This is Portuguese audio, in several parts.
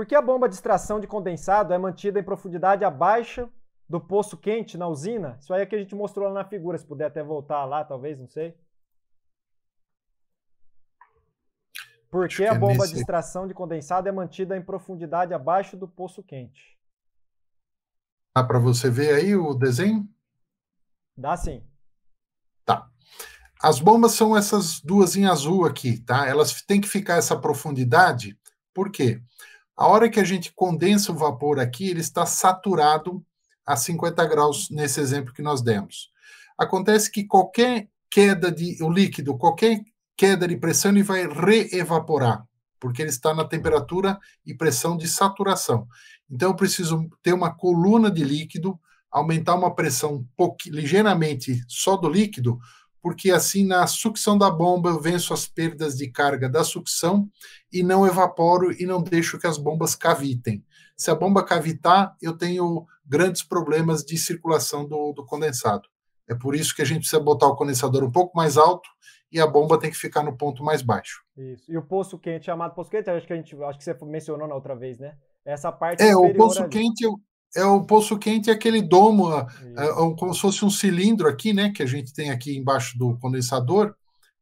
Por que a bomba de extração de condensado é mantida em profundidade abaixo do poço quente na usina? Isso aí é que a gente mostrou lá na figura, se puder até voltar lá, talvez, não sei. Por que a é bomba de extração de condensado é mantida em profundidade abaixo do poço quente? Dá para você ver aí o desenho? Dá sim. Tá. As bombas são essas duas em azul aqui, tá? Elas têm que ficar essa profundidade, por quê? A hora que a gente condensa o vapor aqui, ele está saturado a 50 graus nesse exemplo que nós demos. Acontece que qualquer queda de o líquido, qualquer queda de pressão, ele vai reevaporar, porque ele está na temperatura e pressão de saturação. Então eu preciso ter uma coluna de líquido, aumentar uma pressão ligeiramente só do líquido porque assim na sucção da bomba eu venço as perdas de carga da sucção e não evaporo e não deixo que as bombas cavitem. Se a bomba cavitar, eu tenho grandes problemas de circulação do, do condensado. É por isso que a gente precisa botar o condensador um pouco mais alto e a bomba tem que ficar no ponto mais baixo. Isso. E o poço quente, é chamado poço quente, acho que a gente, acho que você mencionou na outra vez, né? Essa parte É, o poço ali. quente eu, é o poço quente é aquele domo, é, é, como se fosse um cilindro aqui, né? Que a gente tem aqui embaixo do condensador,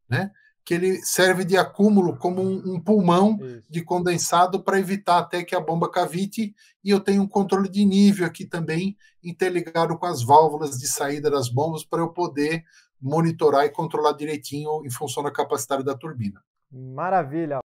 né? Que ele serve de acúmulo como um, um pulmão Isso. de condensado para evitar até que a bomba cavite. E eu tenho um controle de nível aqui também interligado com as válvulas de saída das bombas para eu poder monitorar e controlar direitinho em função da capacidade da turbina. Maravilha.